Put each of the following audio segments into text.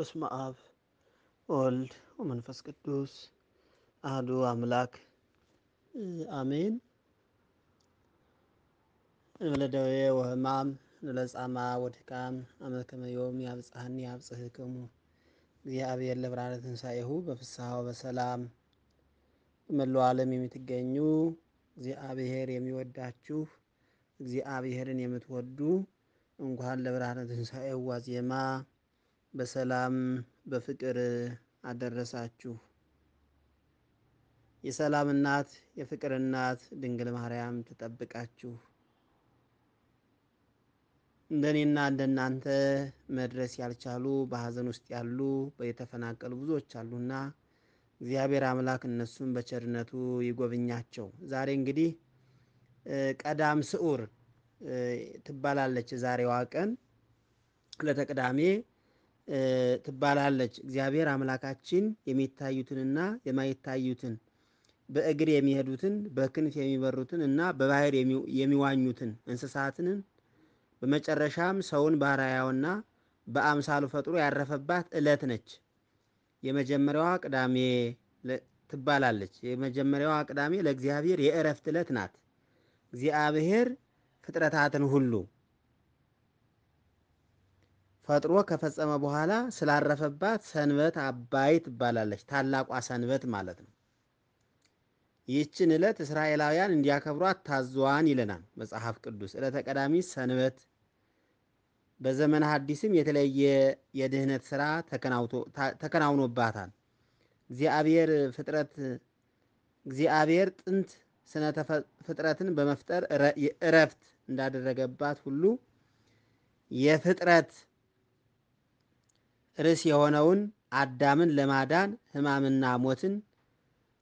በስመ አብ ወልድ ወመንፈስ ቅዱስ አህዱ አምላክ አሜን። በለደዌ ወህማም ለጻማ ወድካም አመከመ ዮም ያብጽሐኒ ያብጽሕክሙ እግዚአብሔር ለብርሃነ ትንሣኤሁ በፍስሐ በሰላም። በመላው ዓለም የምትገኙ እግዚአብሔር የሚወዳችሁ እግዚአብሔርን የምትወዱ እንኳን ለብርሃነ ትንሣኤው ዋዜማ በሰላም በፍቅር አደረሳችሁ። የሰላም እናት የፍቅር እናት ድንግል ማርያም ትጠብቃችሁ። እንደኔና እንደናንተ መድረስ ያልቻሉ በሀዘን ውስጥ ያሉ የተፈናቀሉ ብዙዎች አሉና እግዚአብሔር አምላክ እነሱም በቸርነቱ ይጎብኛቸው። ዛሬ እንግዲህ ቀዳም ስዑር ትባላለች ዛሬዋ ቀን ለተቅዳሜ ትባላለች። እግዚአብሔር አምላካችን የሚታዩትንና የማይታዩትን በእግር የሚሄዱትን በክንፍ የሚበሩትን እና በባህር የሚዋኙትን እንስሳትን በመጨረሻም ሰውን ባህራያውና በአምሳሉ ፈጥሮ ያረፈባት ዕለት ነች። የመጀመሪያዋ ቅዳሜ ትባላለች። የመጀመሪያዋ ቅዳሜ ለእግዚአብሔር የእረፍት ዕለት ናት። እግዚአብሔር ፍጥረታትን ሁሉ ፈጥሮ ከፈጸመ በኋላ ስላረፈባት ሰንበት አባይ ትባላለች። ታላቋ ሰንበት ማለት ነው። ይህችን ዕለት እስራኤላውያን እንዲያከብሯት ታዘዋን ይለናል መጽሐፍ ቅዱስ። ዕለተ ቀዳሚ ሰንበት በዘመነ ሐዲስም የተለየ የድህነት ስራ ተከናውኖባታል። እግዚአብሔር ፍጥረት እግዚአብሔር ጥንት ስነ ፍጥረትን በመፍጠር እረፍት እንዳደረገባት ሁሉ የፍጥረት ርዕስ የሆነውን አዳምን ለማዳን ሕማምና ሞትን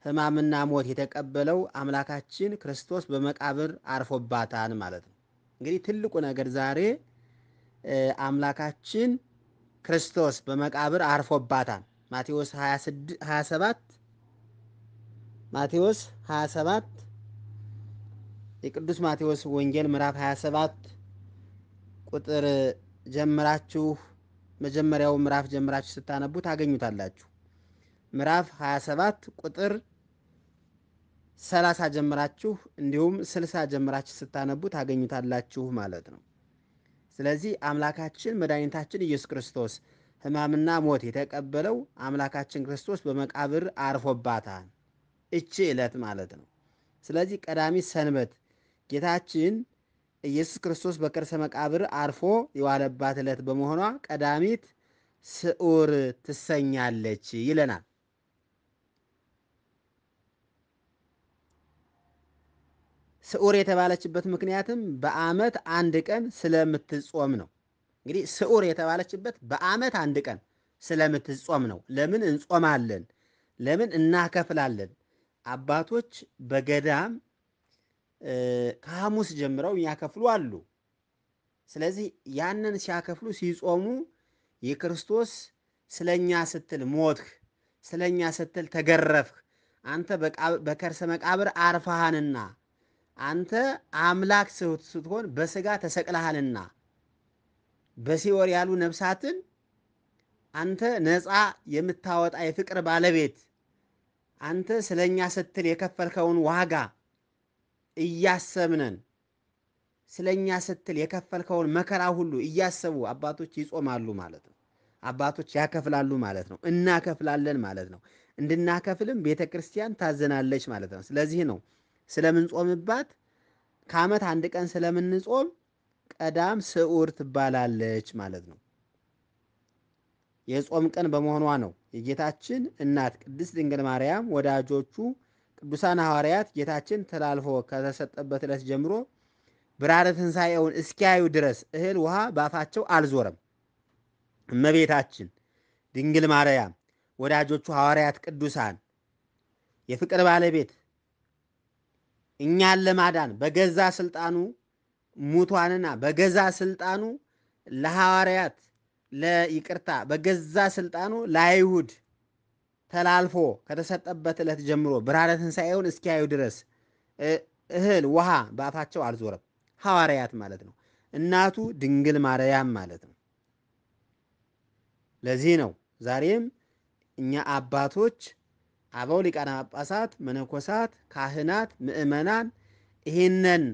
ሕማምና ሞት የተቀበለው አምላካችን ክርስቶስ በመቃብር አርፎባታል ማለት ነው። እንግዲህ ትልቁ ነገር ዛሬ አምላካችን ክርስቶስ በመቃብር አርፎባታል። ማቴዎስ 27 ማቴዎስ 27 የቅዱስ ማቴዎስ ወንጌል ምዕራፍ 27 ቁጥር ጀምራችሁ መጀመሪያው ምዕራፍ ጀምራችሁ ስታነቡ ታገኙታላችሁ። ምዕራፍ 27 ቁጥር 30 ጀምራችሁ እንዲሁም 60 ጀምራችሁ ስታነቡ ታገኙታላችሁ ማለት ነው። ስለዚህ አምላካችን መድኃኒታችን ኢየሱስ ክርስቶስ ሕማምና ሞት የተቀበለው አምላካችን ክርስቶስ በመቃብር አርፎባታል እቺ ዕለት ማለት ነው። ስለዚህ ቀዳሚ ሰንበት ጌታችን ኢየሱስ ክርስቶስ በከርሰ መቃብር አርፎ የዋለባት ዕለት በመሆኗ ቀዳሚት ስዑር ትሰኛለች ይለናል። ስዑር የተባለችበት ምክንያትም በዓመት አንድ ቀን ስለምትጾም ነው። እንግዲህ ስዑር የተባለችበት በዓመት አንድ ቀን ስለምትጾም ነው። ለምን እንጾማለን? ለምን እናከፍላለን? አባቶች በገዳም ከሐሙስ ጀምረው ያከፍሉ አሉ። ስለዚህ ያንን ሲያከፍሉ ሲጾሙ የክርስቶስ ስለኛ ስትል ሞትህ፣ ስለኛ ስትል ተገረፍህ፣ አንተ በከርሰ መቃብር አርፋሃንና አንተ አምላክ ስትሆን በስጋ ተሰቅለሃልና በሲኦል ያሉ ነፍሳትን አንተ ነፃ የምታወጣ የፍቅር ባለቤት አንተ ስለኛ ስትል የከፈልከውን ዋጋ እያሰብነን ስለ እኛ ስትል የከፈልከውን መከራ ሁሉ እያሰቡ አባቶች ይጾማሉ ማለት ነው። አባቶች ያከፍላሉ ማለት ነው። እናከፍላለን ማለት ነው። እንድናከፍልም ቤተ ክርስቲያን ታዘናለች ማለት ነው። ስለዚህ ነው ስለምንጾምባት ከዓመት አንድ ቀን ስለምንጾም ቀዳም ስዑር ትባላለች ማለት ነው። የጾም ቀን በመሆኗ ነው የጌታችን እናት ቅድስት ድንግል ማርያም ወዳጆቹ ቅዱሳን ሐዋርያት ጌታችን ተላልፎ ከተሰጠበት ዕለት ጀምሮ ብርሃነ ትንሣኤውን እስኪያዩ ድረስ እህል ውሃ በአፋቸው አልዞረም። እመቤታችን ድንግል ማርያም፣ ወዳጆቹ ሐዋርያት ቅዱሳን፣ የፍቅር ባለቤት እኛን ለማዳን በገዛ ስልጣኑ ሙቷንና በገዛ ስልጣኑ ለሐዋርያት ለይቅርታ በገዛ ስልጣኑ ለአይሁድ ተላልፎ ከተሰጠበት ዕለት ጀምሮ ብርሃነ ትንሣኤውን እስኪያዩ ድረስ እህል ውሃ በአፋቸው አልዞረም። ሐዋርያት ማለት ነው። እናቱ ድንግል ማርያም ማለት ነው። ለዚህ ነው ዛሬም እኛ አባቶች አበው ሊቃነ ጳጳሳት፣ መነኮሳት፣ ካህናት፣ ምእመናን ይህንን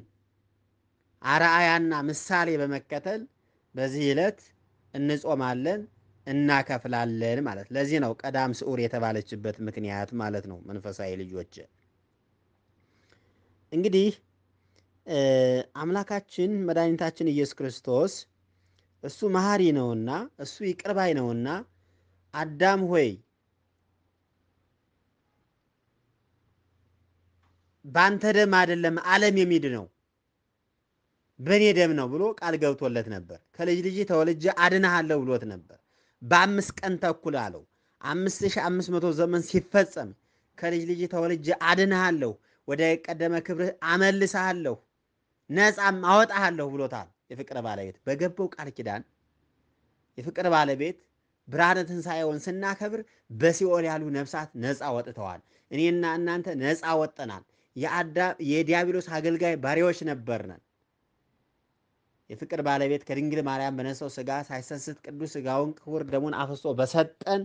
አርአያና ምሳሌ በመከተል በዚህ ዕለት እንጾማለን። እናከፍላለን ማለት ለዚህ ነው ቀዳም ስዑር የተባለችበት ምክንያት ማለት ነው። መንፈሳዊ ልጆች እንግዲህ አምላካችን መድኃኒታችን ኢየሱስ ክርስቶስ እሱ መሐሪ ነውና እሱ ይቅርባይ ነውና አዳም ሆይ ባንተ ደም አይደለም ዓለም የሚድ ነው በእኔ ደም ነው ብሎ ቃል ገብቶለት ነበር። ከልጅ ልጅ ተወልጄ አድናሃለሁ ብሎት ነበር። በአምስት ቀን ተኩል አለው። አምስት ሺህ አምስት መቶ ዘመን ሲፈጸም ከልጅ ልጅ ተወልጄ አድንሃለሁ፣ ወደ ቀደመ ክብርህ አመልስሃለሁ፣ ነፃም አወጣሃለሁ ብሎታል። የፍቅር ባለቤት በገባው ቃል ኪዳን የፍቅር ባለቤት ብርሃነ ትንሣኤውን ስናከብር በሲኦል ያሉ ነፍሳት ነፃ ወጥተዋል። እኔና እናንተ ነፃ ወጠናል። የዲያብሎስ አገልጋይ ባሪያዎች ነበርነን። የፍቅር ባለቤት ከድንግል ማርያም በነሰው ስጋ ሳይሰስት ቅዱስ ስጋውን ክቡር ደሙን አፍሶ በሰጠን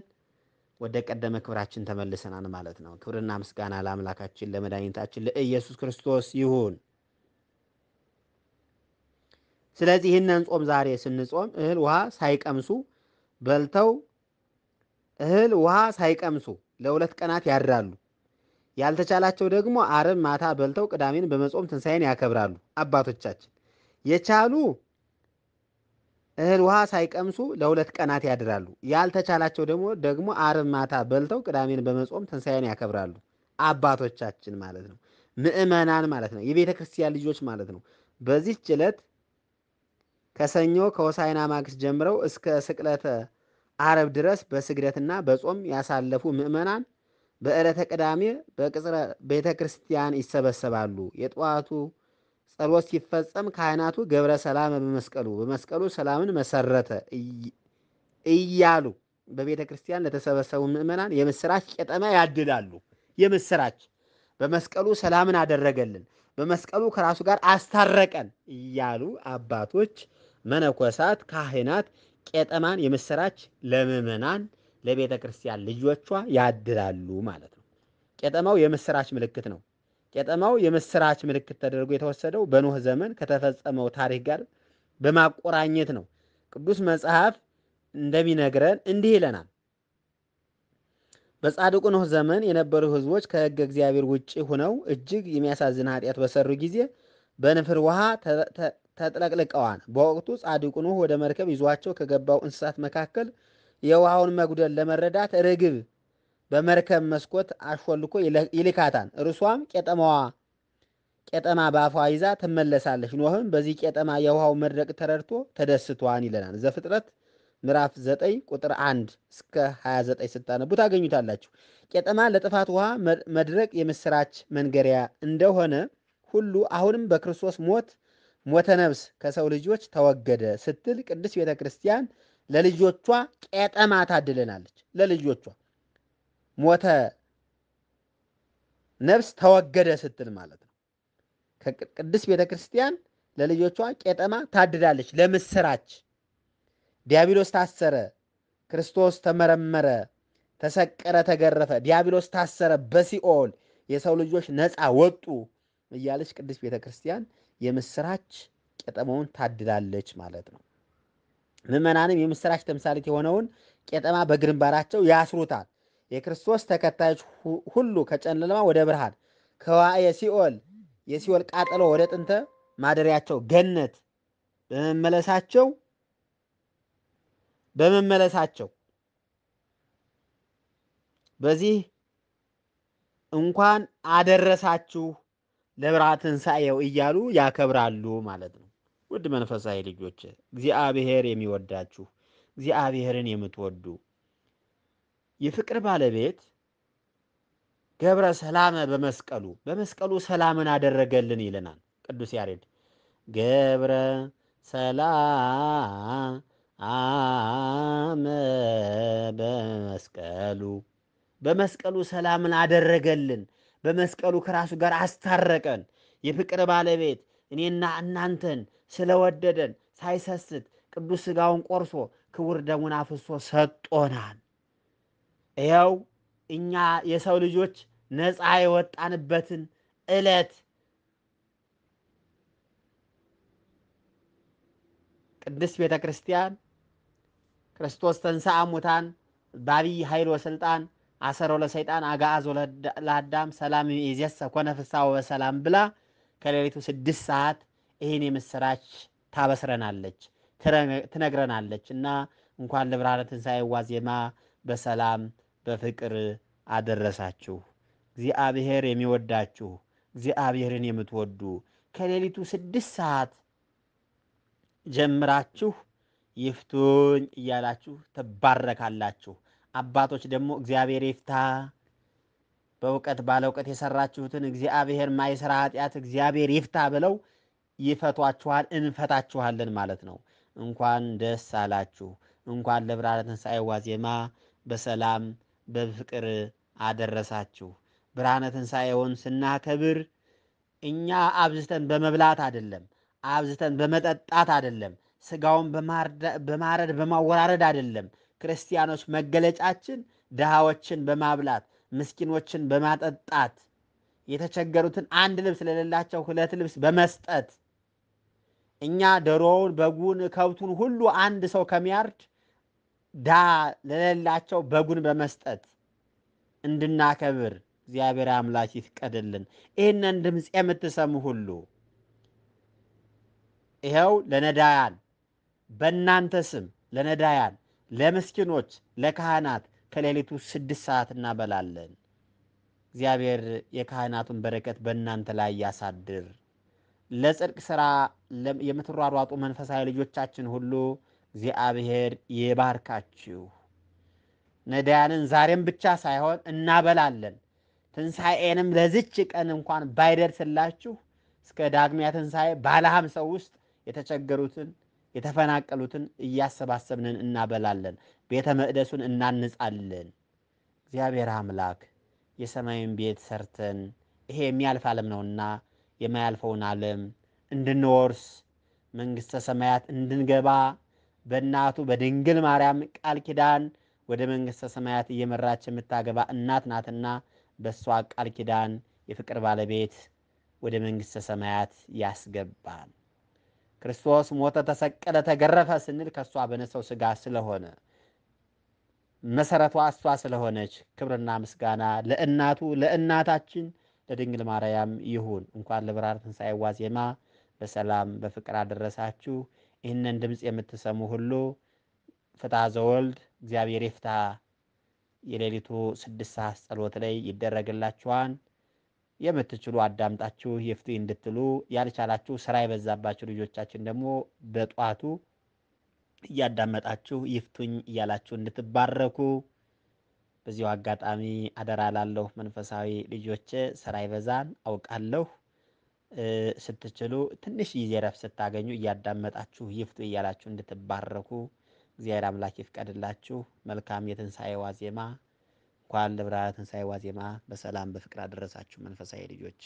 ወደ ቀደመ ክብራችን ተመልሰናል ማለት ነው። ክብርና ምስጋና ለአምላካችን ለመድኃኒታችን ለኢየሱስ ክርስቶስ ይሁን። ስለዚህ ይህንን ጾም ዛሬ ስንጾም እህል ውሃ ሳይቀምሱ በልተው እህል ውሃ ሳይቀምሱ ለሁለት ቀናት ያድራሉ። ያልተቻላቸው ደግሞ አርብ ማታ በልተው ቅዳሜን በመጾም ትንሣኤን ያከብራሉ አባቶቻችን የቻሉ እህል ውሃ ሳይቀምሱ ለሁለት ቀናት ያድራሉ። ያልተቻላቸው ደግሞ ደግሞ አርብ ማታ በልተው ቅዳሜን በመጾም ትንሣኤን ያከብራሉ። አባቶቻችን ማለት ነው፣ ምእመናን ማለት ነው፣ የቤተ ክርስቲያን ልጆች ማለት ነው። በዚህ ዕለት ከሰኞ ከሆሳዕና ማግስት ጀምረው እስከ ስቅለተ አረብ ድረስ በስግደትና በጾም ያሳለፉ ምእመናን በዕለተ ቅዳሜ በቅጽረ ቤተ ክርስቲያን ይሰበሰባሉ። የጠዋቱ ጸሎት ሲፈጸም ካህናቱ ገብረ ሰላም በመስቀሉ በመስቀሉ ሰላምን መሰረተ እያሉ በቤተ ክርስቲያን ለተሰበሰቡ ምዕመናን የምስራች ቄጠማ ያድላሉ። የምስራች በመስቀሉ ሰላምን አደረገልን፣ በመስቀሉ ከራሱ ጋር አስታረቀን እያሉ አባቶች፣ መነኮሳት፣ ካህናት ቄጠማን የምስራች ለምእመናን ለቤተ ክርስቲያን ልጆቿ ያድላሉ ማለት ነው። ቄጠማው የምስራች ምልክት ነው። ቄጠማው የምስራች ምልክት ተደርጎ የተወሰደው በኖህ ዘመን ከተፈጸመው ታሪክ ጋር በማቆራኘት ነው። ቅዱስ መጽሐፍ እንደሚነግረን እንዲህ ይለናል። በጻድቁ ኖህ ዘመን የነበሩ ሕዝቦች ከሕገ እግዚአብሔር ውጭ ሆነው እጅግ የሚያሳዝን ኃጢአት በሰሩ ጊዜ በንፍር ውሃ ተጥለቅልቀዋል። በወቅቱ ጻድቁ ኖህ ወደ መርከብ ይዟቸው ከገባው እንስሳት መካከል የውሃውን መጉደል ለመረዳት ርግብ በመርከብ መስኮት አሾልኮ ይልካታል። እርሷም ቄጠማዋ ቄጠማ በአፏ ይዛ ትመለሳለች። ኖህም በዚህ ቄጠማ የውሃው መድረቅ ተረድቶ ተደስቷን ይለናል። ዘፍጥረት ምዕራፍ 9 ቁጥር 1 እስከ 29 ስታነቡ ታገኙታላችሁ። ቄጠማ ለጥፋት ውሃ መድረቅ የምስራች መንገሪያ እንደሆነ ሁሉ አሁንም በክርስቶስ ሞት ሞተ ነብስ ከሰው ልጆች ተወገደ ስትል ቅድስት ቤተ ክርስቲያን ለልጆቿ ቄጠማ ታድለናለች። ለልጆቿ ሞተ ነፍስ ተወገደ ስትል ማለት ነው። ከቅድስት ቤተ ክርስቲያን ለልጆቿ ቄጠማ ታድዳለች ለምስራች ዲያብሎስ ታሰረ፣ ክርስቶስ ተመረመረ፣ ተሰቀረ፣ ተገረፈ፣ ዲያብሎስ ታሰረ በሲኦል የሰው ልጆች ነፃ ወጡ እያለች ቅድስት ቤተ ክርስቲያን የምስራች ቄጠማውን ታድላለች ማለት ነው። ምዕመናንም የምስራች ተምሳሌት የሆነውን ቄጠማ በግንባራቸው ያስሩታል። የክርስቶስ ተከታዮች ሁሉ ከጨለማ ወደ ብርሃን ከዋዕየ ሲኦል የሲኦል ቃጠሎ ወደ ጥንተ ማደሪያቸው ገነት በመመለሳቸው በመመለሳቸው በዚህ እንኳን አደረሳችሁ ለብርሃነ ትንሣኤው እያሉ ያከብራሉ ማለት ነው። ውድ መንፈሳዊ ልጆች እግዚአብሔር የሚወዳችሁ እግዚአብሔርን የምትወዱ የፍቅር ባለቤት ገብረ ሰላመ በመስቀሉ በመስቀሉ ሰላምን አደረገልን ይለናል ቅዱስ ያሬድ። ገብረ ሰላመ በመስቀሉ በመስቀሉ ሰላምን አደረገልን። በመስቀሉ ከራሱ ጋር አስታረቀን። የፍቅር ባለቤት እኔና እናንተን ስለወደደን ሳይሰስት ቅዱስ ሥጋውን ቆርሶ ክቡር ደሙን አፍሶ ሰጦናል። ይኸው እኛ የሰው ልጆች ነፃ የወጣንበትን ዕለት ቅድስት ቤተ ክርስቲያን ክርስቶስ ተንሥአ ሙታን በአቢይ ኃይል ወስልጣን አሰሮ ለሰይጣን አግዓዞ ለአዳም ሰላም ይእዜሰ ኮነ ፍስሐ ወሰላም ብላ ከሌሊቱ ስድስት ሰዓት ይህን የምስራች ታበስረናለች፣ ትነግረናለች እና እንኳን ለብርሃነ ትንሣኤዋ ዜማ በሰላም በፍቅር አደረሳችሁ። እግዚአብሔር የሚወዳችሁ እግዚአብሔርን የምትወዱ ከሌሊቱ ስድስት ሰዓት ጀምራችሁ ይፍቱኝ እያላችሁ ትባረካላችሁ። አባቶች ደግሞ እግዚአብሔር ይፍታ በእውቀት ባለ እውቀት የሰራችሁትን እግዚአብሔር ማይሰራ ኃጢአት እግዚአብሔር ይፍታ ብለው ይፈቷችኋል፣ እንፈታችኋለን ማለት ነው። እንኳን ደስ አላችሁ። እንኳን ለብርሃነ ትንሣኤ ዋዜማ በሰላም በፍቅር አደረሳችሁ። ብርሃነ ትንሣኤውን ስናከብር እኛ አብዝተን በመብላት አይደለም፣ አብዝተን በመጠጣት አይደለም፣ ስጋውን በማረድ በማወራረድ አይደለም። ክርስቲያኖች መገለጫችን ድሃዎችን በማብላት ምስኪኖችን በማጠጣት የተቸገሩትን አንድ ልብስ ለሌላቸው ሁለት ልብስ በመስጠት እኛ ዶሮውን፣ በጉን፣ ከብቱን ሁሉ አንድ ሰው ከሚያርድ ዳ ለሌላቸው በጉን በመስጠት እንድናከብር እግዚአብሔር አምላክ ይፍቀድልን። ይህንን ድምፅ የምትሰሙ ሁሉ ይኸው ለነዳያን በእናንተ ስም ለነዳያን፣ ለምስኪኖች፣ ለካህናት ከሌሊቱ ስድስት ሰዓት እናበላለን። እግዚአብሔር የካህናቱን በረከት በእናንተ ላይ ያሳድር። ለጽድቅ ስራ የምትሯሯጡ መንፈሳዊ ልጆቻችን ሁሉ እግዚአብሔር ይባርካችሁ። ነዳያንን ዛሬም ብቻ ሳይሆን እናበላለን። ትንሣኤንም ለዝች ቀን እንኳን ባይደርስላችሁ እስከ ዳግሚያ ትንሣኤ ባለሃም ሰው ውስጥ የተቸገሩትን የተፈናቀሉትን እያሰባሰብንን እናበላለን። ቤተ መቅደሱን እናንጻለን። እግዚአብሔር አምላክ የሰማዩን ቤት ሰርተን ይሄ የሚያልፍ ዓለም ነውና የማያልፈውን ዓለም እንድንወርስ መንግሥተ ሰማያት እንድንገባ በእናቱ በድንግል ማርያም ቃል ኪዳን ወደ መንግሥተ ሰማያት እየመራች የምታገባ እናት ናትና በእሷ ቃል ኪዳን የፍቅር ባለቤት ወደ መንግሥተ ሰማያት ያስገባል። ክርስቶስ ሞተ፣ ተሰቀለ፣ ተገረፈ ስንል ከእሷ በነሰው ሥጋ ስለሆነ መሰረቷ እሷ ስለሆነች ክብርና ምስጋና ለእናቱ ለእናታችን ለድንግል ማርያም ይሁን። እንኳን ለብርሃነ ትንሣኤ ዋዜማ በሰላም በፍቅር አደረሳችሁ። ይህንን ድምፅ የምትሰሙ ሁሉ ፍትሐ ዘወልድ እግዚአብሔር የፍትሐ የሌሊቱ ስድስት ሰዓት ጸሎት ላይ ይደረግላችኋል። የምትችሉ አዳምጣችሁ ይፍቱ እንድትሉ ያልቻላችሁ ስራ የበዛባችሁ ልጆቻችን ደግሞ በጧቱ እያዳመጣችሁ ይፍቱኝ እያላችሁ እንድትባረኩ በዚሁ አጋጣሚ አደራ ላለሁ መንፈሳዊ ልጆቼ ስራ ይበዛን አውቃለሁ። ስትችሉ ትንሽ ጊዜ ረፍት ስታገኙ እያዳመጣችሁ ይፍቱ እያላችሁ እንድትባረኩ እግዚአብሔር አምላክ ይፍቀድላችሁ። መልካም የትንሣኤ ዋዜማ። እንኳን ለብርሃነ ትንሣኤ ዋዜማ በሰላም በፍቅር አደረሳችሁ መንፈሳዊ ልጆች።